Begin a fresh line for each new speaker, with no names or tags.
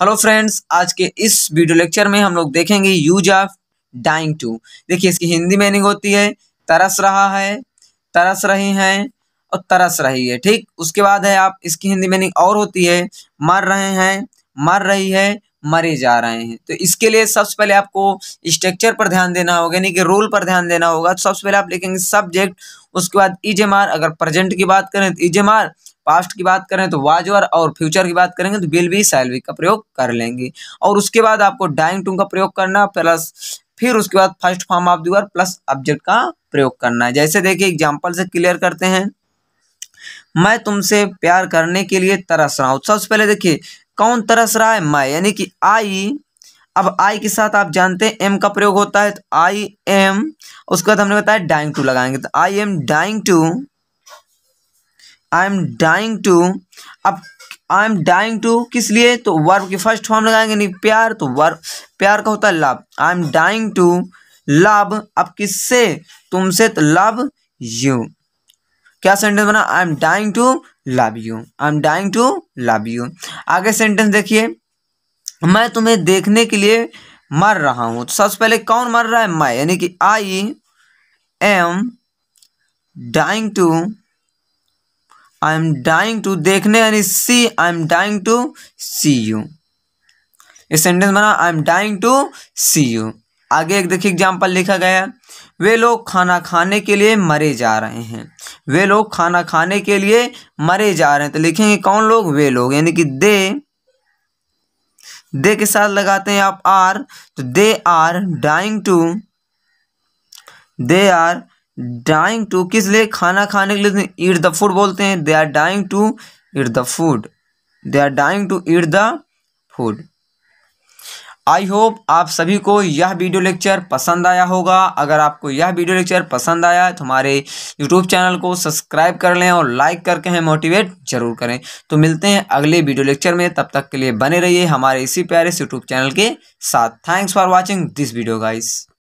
hello friends आज के इस वीडियो लेक्चर में हम लोग देखेंगे यूज ऑफ डाइंग टू देखिए इसकी हिंदी मीनिंग होती है तरस रहा है तरस रही हैं और तरस रही है ठीक उसके बाद है आप इसकी हिंदी मीनिंग और होती है मर रहे हैं मर रही है मरे जा रहे हैं तो इसके लिए सबसे पहले आपको स्ट्रक्चर पर ध्यान देना होगा यानी कि रोल पर ध्यान देना होगा तो सबसे पहले आप लिखेंगे सब्जेक्ट उसके बाद इजेमार अगर प्रेजेंट की बात करें तो इजेमार पास्ट की बात करें तो वाजवर और फ्यूचर की बात करेंगे तो बिल भी सैलरी का प्रयोग कर लेंगे और उसके बाद आपको डाइंग टू का प्रयोग करना प्लस फिर उसके बाद फर्स्ट फॉर्म ऑफ दर प्लस ऑब्जेक्ट का प्रयोग करना है जैसे देखिए एग्जाम्पल से क्लियर करते हैं मैं तुमसे प्यार करने के लिए तरस रहा हूँ तो सबसे पहले देखिए कौन तरस रहा है मैं यानी कि आई अब आई के साथ आप जानते हैं एम का प्रयोग होता है तो आई एम उसके बाद हमने बताया डाइंग टू लगाएंगे तो I am dying to I am dying to अब आई एम डाइंग टू किस लिए तो वर्ब की फर्स्ट फॉर्म लगाएंगे नहीं प्यार तो वर्ब प्यार का होता है love I am dying to love अब किससे तुमसे तो लव यू क्या सेंटेंस बना I am dying to love you I am dying to love you आगे सेंटेंस देखिए मैं तुम्हें देखने के लिए मर रहा हूँ तो सबसे पहले कौन मर रहा है मैं यानी कि I am dying to I am dying to देखने यानी see I am dying to see you ये सेंटेंस बना I am dying to see you आगे एक देखिए एग्जाम्पल लिखा गया वे लोग खाना खाने के लिए मरे जा रहे हैं वे लोग खाना खाने के लिए मरे जा रहे हैं तो लिखेंगे कौन लोग वे लोग यानी कि दे दे के साथ लगाते हैं आप आर तो they are dying to they are dying to किस लिए खाना खाने के लिए ईट द फूड बोलते हैं they are dying to eat the food they are dying to eat the food I hope आप सभी को यह वीडियो लेक्चर पसंद आया होगा अगर आपको यह वीडियो लेक्चर पसंद आया तो हमारे यूट्यूब चैनल को सब्सक्राइब कर लें और लाइक करके हमें मोटिवेट जरूर करें तो मिलते हैं अगले वीडियो लेक्चर में तब तक के लिए बने रहिए हमारे इसी प्यारे यूट्यूब चैनल के साथ thanks for watching this video guys